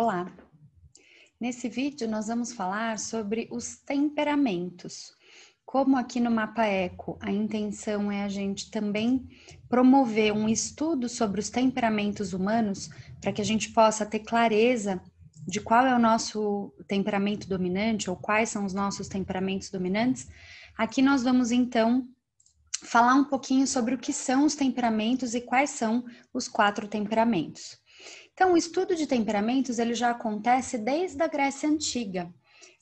Olá! Nesse vídeo nós vamos falar sobre os temperamentos. Como aqui no Mapa Eco a intenção é a gente também promover um estudo sobre os temperamentos humanos para que a gente possa ter clareza de qual é o nosso temperamento dominante ou quais são os nossos temperamentos dominantes, aqui nós vamos então falar um pouquinho sobre o que são os temperamentos e quais são os quatro temperamentos. Então, o estudo de temperamentos ele já acontece desde a Grécia Antiga,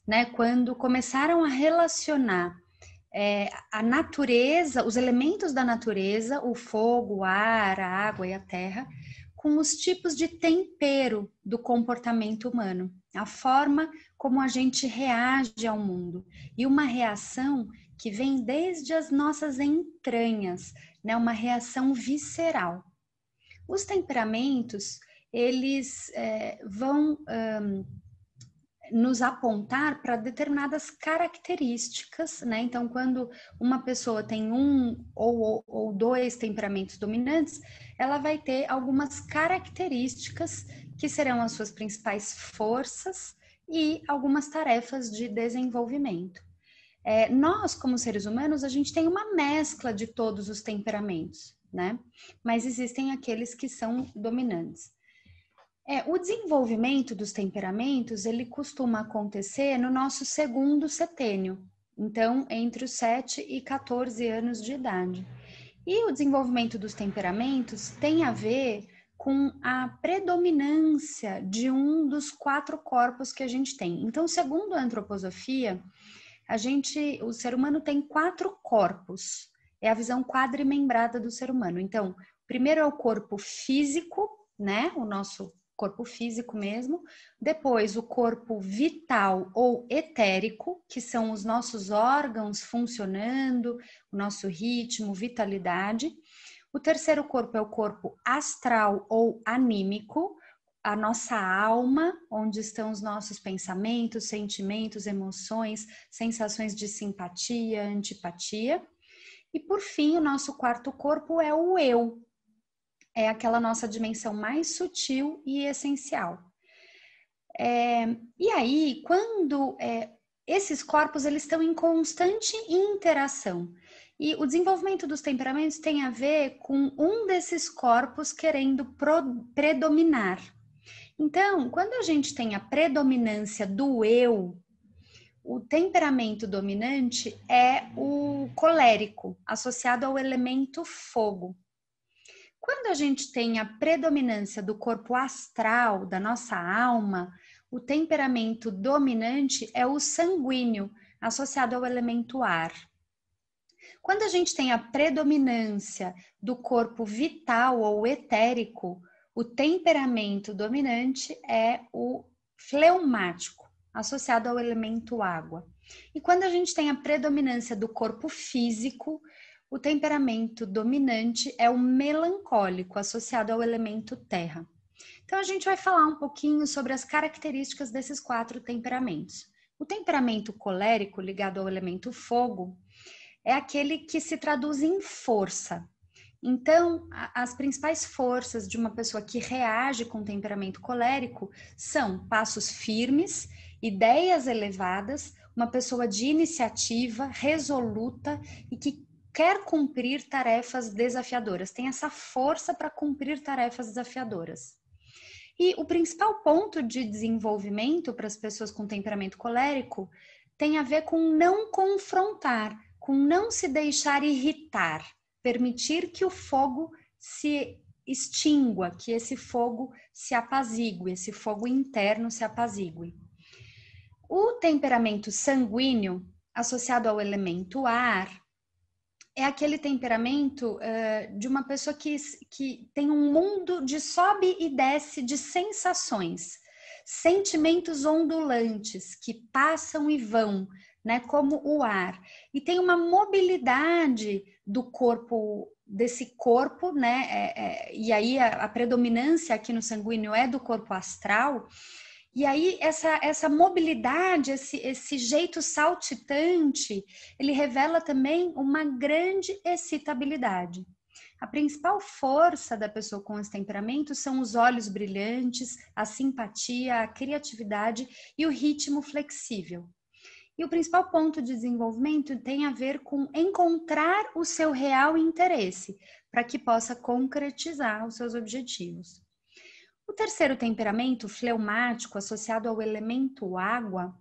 né? quando começaram a relacionar é, a natureza, os elementos da natureza, o fogo, o ar, a água e a terra, com os tipos de tempero do comportamento humano, a forma como a gente reage ao mundo. E uma reação que vem desde as nossas entranhas, né? uma reação visceral. Os temperamentos eles é, vão um, nos apontar para determinadas características, né? Então, quando uma pessoa tem um ou, ou dois temperamentos dominantes, ela vai ter algumas características que serão as suas principais forças e algumas tarefas de desenvolvimento. É, nós, como seres humanos, a gente tem uma mescla de todos os temperamentos, né? Mas existem aqueles que são dominantes. É, o desenvolvimento dos temperamentos ele costuma acontecer no nosso segundo setênio, então entre os 7 e 14 anos de idade. E o desenvolvimento dos temperamentos tem a ver com a predominância de um dos quatro corpos que a gente tem. Então, segundo a antroposofia, a gente, o ser humano tem quatro corpos. É a visão quadrimembrada do ser humano. Então, primeiro é o corpo físico, né? O nosso corpo físico mesmo, depois o corpo vital ou etérico, que são os nossos órgãos funcionando, o nosso ritmo, vitalidade. O terceiro corpo é o corpo astral ou anímico, a nossa alma, onde estão os nossos pensamentos, sentimentos, emoções, sensações de simpatia, antipatia. E por fim, o nosso quarto corpo é o eu, é aquela nossa dimensão mais sutil e essencial. É, e aí, quando é, esses corpos eles estão em constante interação, e o desenvolvimento dos temperamentos tem a ver com um desses corpos querendo pro, predominar. Então, quando a gente tem a predominância do eu, o temperamento dominante é o colérico, associado ao elemento fogo. Quando a gente tem a predominância do corpo astral, da nossa alma, o temperamento dominante é o sanguíneo, associado ao elemento ar. Quando a gente tem a predominância do corpo vital ou etérico, o temperamento dominante é o fleumático, associado ao elemento água. E quando a gente tem a predominância do corpo físico, o temperamento dominante é o melancólico, associado ao elemento terra. Então, a gente vai falar um pouquinho sobre as características desses quatro temperamentos. O temperamento colérico, ligado ao elemento fogo, é aquele que se traduz em força. Então, as principais forças de uma pessoa que reage com temperamento colérico são passos firmes, ideias elevadas, uma pessoa de iniciativa, resoluta e que quer cumprir tarefas desafiadoras, tem essa força para cumprir tarefas desafiadoras. E o principal ponto de desenvolvimento para as pessoas com temperamento colérico tem a ver com não confrontar, com não se deixar irritar, permitir que o fogo se extingua, que esse fogo se apazigue, esse fogo interno se apazigue. O temperamento sanguíneo, associado ao elemento ar, é aquele temperamento uh, de uma pessoa que, que tem um mundo de sobe e desce de sensações, sentimentos ondulantes que passam e vão, né, como o ar. E tem uma mobilidade do corpo, desse corpo, né, é, é, e aí a, a predominância aqui no sanguíneo é do corpo astral, e aí, essa, essa mobilidade, esse, esse jeito saltitante, ele revela também uma grande excitabilidade. A principal força da pessoa com esse temperamento são os olhos brilhantes, a simpatia, a criatividade e o ritmo flexível. E o principal ponto de desenvolvimento tem a ver com encontrar o seu real interesse, para que possa concretizar os seus objetivos. O terceiro temperamento, fleumático, associado ao elemento água,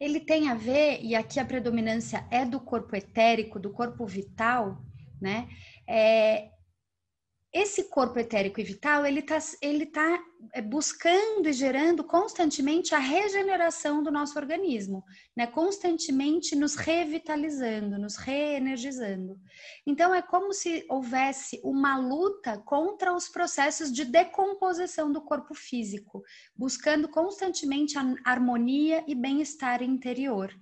ele tem a ver, e aqui a predominância é do corpo etérico, do corpo vital, né? É, esse corpo etérico e vital, ele tá, ele tá é buscando e gerando constantemente a regeneração do nosso organismo, né? Constantemente nos revitalizando, nos reenergizando. Então é como se houvesse uma luta contra os processos de decomposição do corpo físico, buscando constantemente a harmonia e bem-estar interior.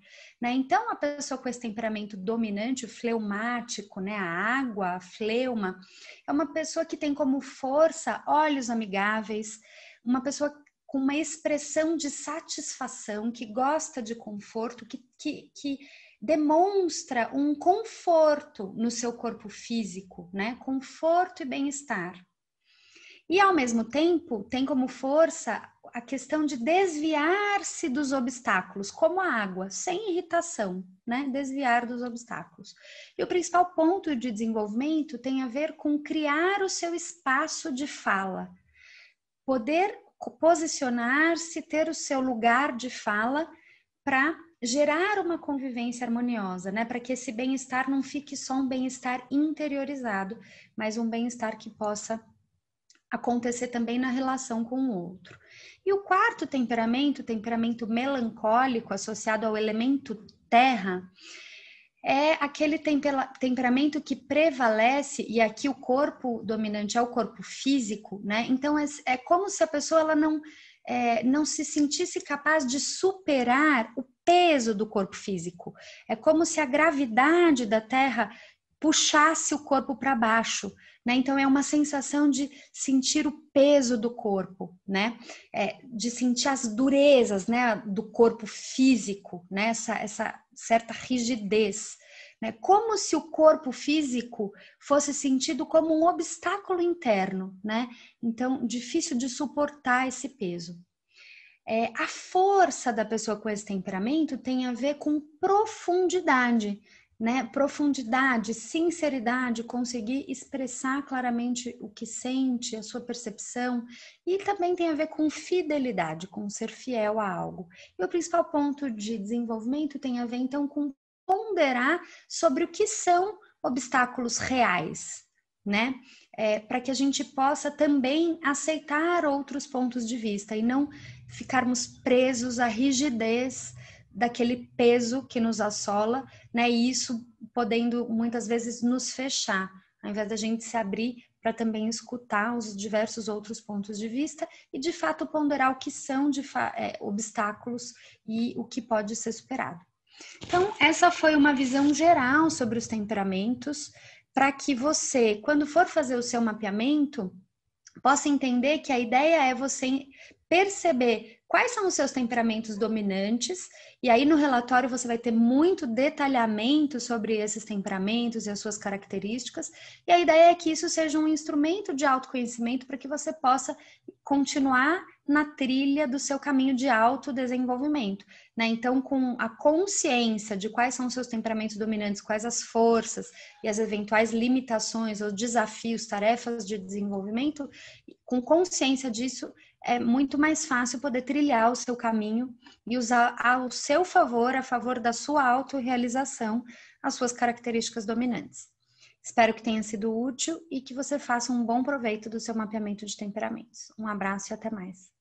Né? Então, a pessoa com esse temperamento dominante, o fleumático, né? a água, a fleuma, é uma pessoa que tem como força olhos amigáveis, uma pessoa com uma expressão de satisfação, que gosta de conforto, que, que, que demonstra um conforto no seu corpo físico, né? Conforto e bem-estar. E ao mesmo tempo, tem como força a questão de desviar-se dos obstáculos, como a água, sem irritação, né? Desviar dos obstáculos. E o principal ponto de desenvolvimento tem a ver com criar o seu espaço de fala, poder posicionar-se, ter o seu lugar de fala para gerar uma convivência harmoniosa, né? Para que esse bem-estar não fique só um bem-estar interiorizado, mas um bem-estar que possa acontecer também na relação com o outro. E o quarto temperamento, temperamento melancólico associado ao elemento terra, é aquele temperamento que prevalece, e aqui o corpo dominante é o corpo físico, né? Então é, é como se a pessoa ela não, é, não se sentisse capaz de superar o peso do corpo físico. É como se a gravidade da Terra puxasse o corpo para baixo. Né? Então é uma sensação de sentir o peso do corpo, né? É, de sentir as durezas, né, do corpo físico, né? Essa, essa certa rigidez, né? Como se o corpo físico fosse sentido como um obstáculo interno, né? Então difícil de suportar esse peso. É, a força da pessoa com esse temperamento tem a ver com profundidade, né, profundidade, sinceridade, conseguir expressar claramente o que sente, a sua percepção, e também tem a ver com fidelidade, com ser fiel a algo. E o principal ponto de desenvolvimento tem a ver então com ponderar sobre o que são obstáculos reais, né? É, para que a gente possa também aceitar outros pontos de vista e não ficarmos presos à rigidez daquele peso que nos assola, né? E isso podendo muitas vezes nos fechar, ao invés da gente se abrir para também escutar os diversos outros pontos de vista e de fato ponderar o que são é, obstáculos e o que pode ser superado. Então, essa foi uma visão geral sobre os temperamentos, para que você, quando for fazer o seu mapeamento, possa entender que a ideia é você perceber quais são os seus temperamentos dominantes, e aí no relatório você vai ter muito detalhamento sobre esses temperamentos e as suas características, e a ideia é que isso seja um instrumento de autoconhecimento para que você possa continuar na trilha do seu caminho de autodesenvolvimento. Né? Então, com a consciência de quais são os seus temperamentos dominantes, quais as forças e as eventuais limitações ou desafios, tarefas de desenvolvimento, com consciência disso, é muito mais fácil poder trilhar o seu caminho e usar ao seu favor, a favor da sua autorrealização, as suas características dominantes. Espero que tenha sido útil e que você faça um bom proveito do seu mapeamento de temperamentos. Um abraço e até mais.